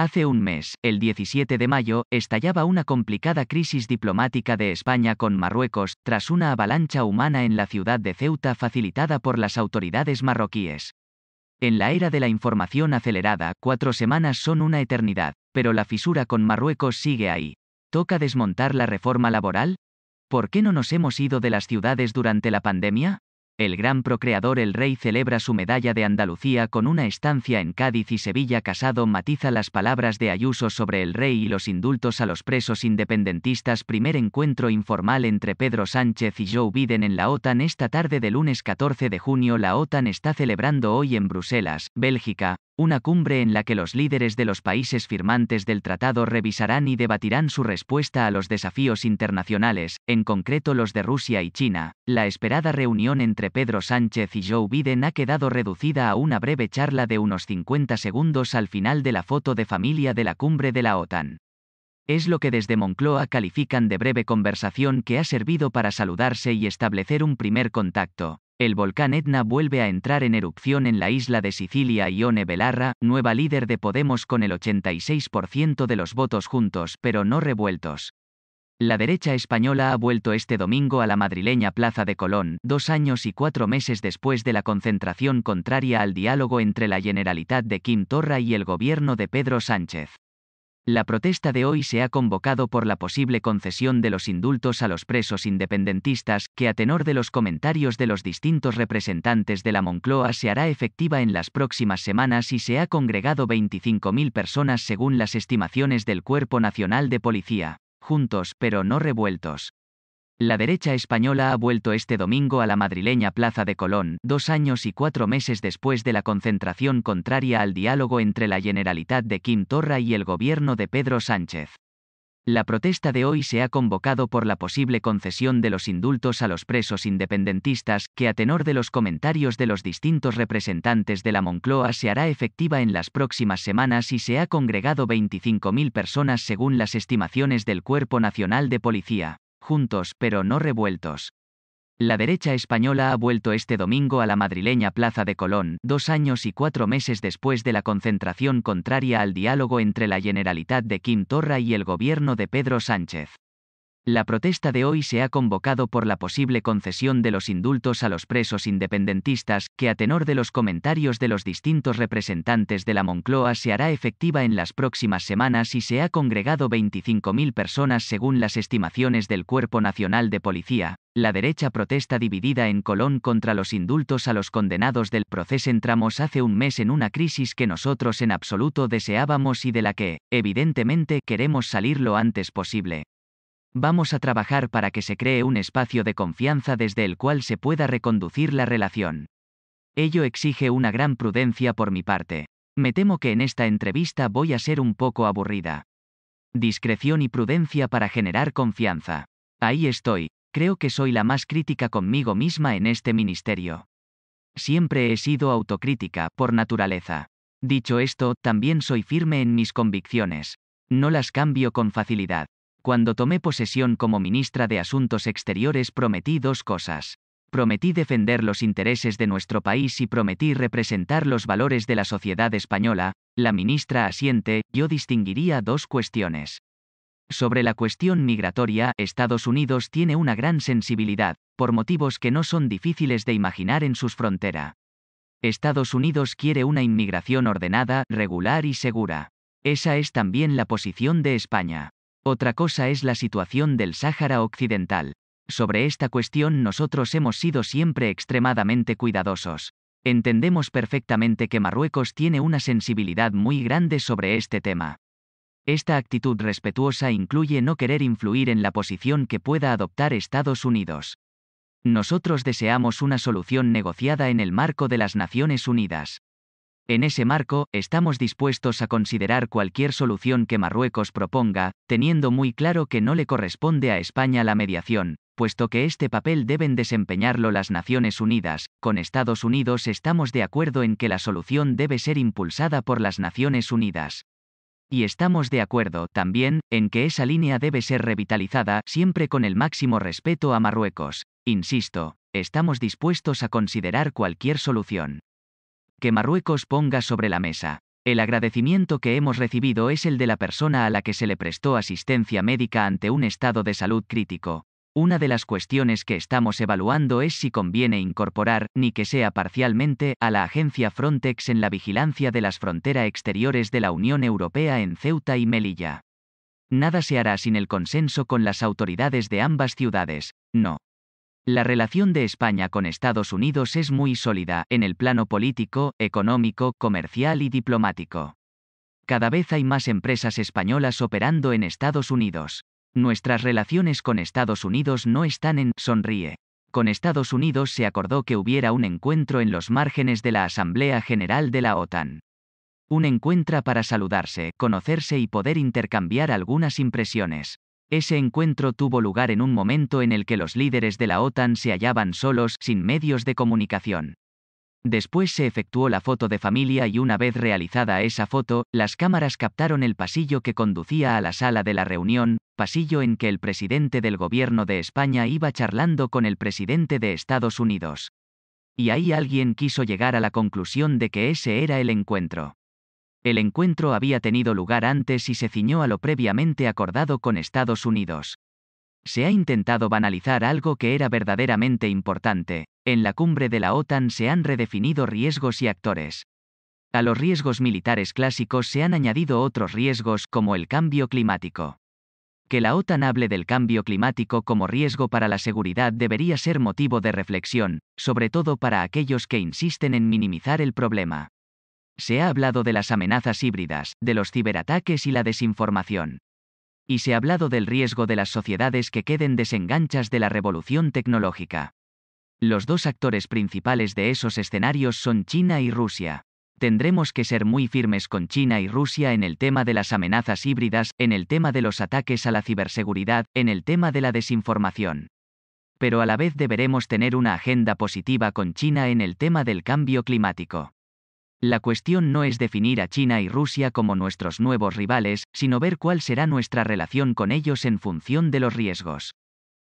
Hace un mes, el 17 de mayo, estallaba una complicada crisis diplomática de España con Marruecos, tras una avalancha humana en la ciudad de Ceuta facilitada por las autoridades marroquíes. En la era de la información acelerada, cuatro semanas son una eternidad, pero la fisura con Marruecos sigue ahí. ¿Toca desmontar la reforma laboral? ¿Por qué no nos hemos ido de las ciudades durante la pandemia? El gran procreador el rey celebra su medalla de Andalucía con una estancia en Cádiz y Sevilla. Casado matiza las palabras de Ayuso sobre el rey y los indultos a los presos independentistas. Primer encuentro informal entre Pedro Sánchez y Joe Biden en la OTAN esta tarde de lunes 14 de junio. La OTAN está celebrando hoy en Bruselas, Bélgica, una cumbre en la que los líderes de los países firmantes del tratado revisarán y debatirán su respuesta a los desafíos internacionales, en concreto los de Rusia y China. La esperada reunión entre Pedro Sánchez y Joe Biden ha quedado reducida a una breve charla de unos 50 segundos al final de la foto de familia de la cumbre de la OTAN. Es lo que desde Moncloa califican de breve conversación que ha servido para saludarse y establecer un primer contacto. El volcán Etna vuelve a entrar en erupción en la isla de Sicilia. Ione Belarra, nueva líder de Podemos con el 86% de los votos juntos, pero no revueltos. La derecha española ha vuelto este domingo a la madrileña Plaza de Colón, dos años y cuatro meses después de la concentración contraria al diálogo entre la Generalitat de Quim Torra y el gobierno de Pedro Sánchez. La protesta de hoy se ha convocado por la posible concesión de los indultos a los presos independentistas, que a tenor de los comentarios de los distintos representantes de la Moncloa se hará efectiva en las próximas semanas y se ha congregado 25.000 personas según las estimaciones del Cuerpo Nacional de Policía. Juntos, pero no revueltos. La derecha española ha vuelto este domingo a la madrileña Plaza de Colón, dos años y cuatro meses después de la concentración contraria al diálogo entre la Generalitat de Quim Torra y el gobierno de Pedro Sánchez. La protesta de hoy se ha convocado por la posible concesión de los indultos a los presos independentistas, que a tenor de los comentarios de los distintos representantes de la Moncloa se hará efectiva en las próximas semanas y se ha congregado 25.000 personas según las estimaciones del Cuerpo Nacional de Policía juntos pero no revueltos. La derecha española ha vuelto este domingo a la madrileña Plaza de Colón, dos años y cuatro meses después de la concentración contraria al diálogo entre la Generalitat de Quim Torra y el gobierno de Pedro Sánchez. La protesta de hoy se ha convocado por la posible concesión de los indultos a los presos independentistas, que a tenor de los comentarios de los distintos representantes de la Moncloa se hará efectiva en las próximas semanas y se ha congregado 25.000 personas según las estimaciones del Cuerpo Nacional de Policía. La derecha protesta dividida en Colón contra los indultos a los condenados del proceso entramos hace un mes en una crisis que nosotros en absoluto deseábamos y de la que, evidentemente, queremos salir lo antes posible. Vamos a trabajar para que se cree un espacio de confianza desde el cual se pueda reconducir la relación. Ello exige una gran prudencia por mi parte. Me temo que en esta entrevista voy a ser un poco aburrida. Discreción y prudencia para generar confianza. Ahí estoy, creo que soy la más crítica conmigo misma en este ministerio. Siempre he sido autocrítica, por naturaleza. Dicho esto, también soy firme en mis convicciones. No las cambio con facilidad. Cuando tomé posesión como ministra de Asuntos Exteriores prometí dos cosas. Prometí defender los intereses de nuestro país y prometí representar los valores de la sociedad española, la ministra asiente, yo distinguiría dos cuestiones. Sobre la cuestión migratoria, Estados Unidos tiene una gran sensibilidad, por motivos que no son difíciles de imaginar en sus fronteras. Estados Unidos quiere una inmigración ordenada, regular y segura. Esa es también la posición de España. Otra cosa es la situación del Sáhara Occidental. Sobre esta cuestión nosotros hemos sido siempre extremadamente cuidadosos. Entendemos perfectamente que Marruecos tiene una sensibilidad muy grande sobre este tema. Esta actitud respetuosa incluye no querer influir en la posición que pueda adoptar Estados Unidos. Nosotros deseamos una solución negociada en el marco de las Naciones Unidas. En ese marco, estamos dispuestos a considerar cualquier solución que Marruecos proponga, teniendo muy claro que no le corresponde a España la mediación, puesto que este papel deben desempeñarlo las Naciones Unidas, con Estados Unidos estamos de acuerdo en que la solución debe ser impulsada por las Naciones Unidas. Y estamos de acuerdo, también, en que esa línea debe ser revitalizada, siempre con el máximo respeto a Marruecos. Insisto, estamos dispuestos a considerar cualquier solución que Marruecos ponga sobre la mesa. El agradecimiento que hemos recibido es el de la persona a la que se le prestó asistencia médica ante un estado de salud crítico. Una de las cuestiones que estamos evaluando es si conviene incorporar, ni que sea parcialmente, a la agencia Frontex en la vigilancia de las fronteras exteriores de la Unión Europea en Ceuta y Melilla. Nada se hará sin el consenso con las autoridades de ambas ciudades, no. La relación de España con Estados Unidos es muy sólida en el plano político, económico, comercial y diplomático. Cada vez hay más empresas españolas operando en Estados Unidos. Nuestras relaciones con Estados Unidos no están en sonríe. Con Estados Unidos se acordó que hubiera un encuentro en los márgenes de la Asamblea General de la OTAN. Un encuentro para saludarse, conocerse y poder intercambiar algunas impresiones. Ese encuentro tuvo lugar en un momento en el que los líderes de la OTAN se hallaban solos, sin medios de comunicación. Después se efectuó la foto de familia y una vez realizada esa foto, las cámaras captaron el pasillo que conducía a la sala de la reunión, pasillo en que el presidente del gobierno de España iba charlando con el presidente de Estados Unidos. Y ahí alguien quiso llegar a la conclusión de que ese era el encuentro. El encuentro había tenido lugar antes y se ciñó a lo previamente acordado con Estados Unidos. Se ha intentado banalizar algo que era verdaderamente importante. En la cumbre de la OTAN se han redefinido riesgos y actores. A los riesgos militares clásicos se han añadido otros riesgos como el cambio climático. Que la OTAN hable del cambio climático como riesgo para la seguridad debería ser motivo de reflexión, sobre todo para aquellos que insisten en minimizar el problema se ha hablado de las amenazas híbridas, de los ciberataques y la desinformación. Y se ha hablado del riesgo de las sociedades que queden desenganchas de la revolución tecnológica. Los dos actores principales de esos escenarios son China y Rusia. Tendremos que ser muy firmes con China y Rusia en el tema de las amenazas híbridas, en el tema de los ataques a la ciberseguridad, en el tema de la desinformación pero a la vez deberemos tener una agenda positiva con China en el tema del cambio climático. La cuestión no es definir a China y Rusia como nuestros nuevos rivales, sino ver cuál será nuestra relación con ellos en función de los riesgos.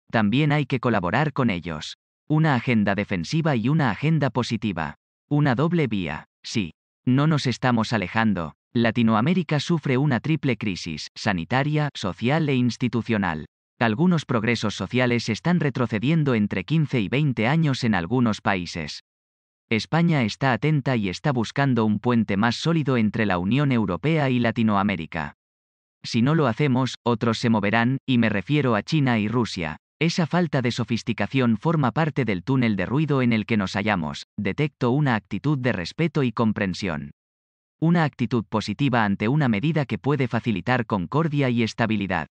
También hay que colaborar con ellos. Una agenda defensiva y una agenda positiva. Una doble vía. Sí. No nos estamos alejando. Latinoamérica sufre una triple crisis, sanitaria, social e institucional. Algunos progresos sociales están retrocediendo entre 15 y 20 años en algunos países. España está atenta y está buscando un puente más sólido entre la Unión Europea y Latinoamérica. Si no lo hacemos, otros se moverán, y me refiero a China y Rusia. Esa falta de sofisticación forma parte del túnel de ruido en el que nos hallamos, detecto una actitud de respeto y comprensión. Una actitud positiva ante una medida que puede facilitar concordia y estabilidad.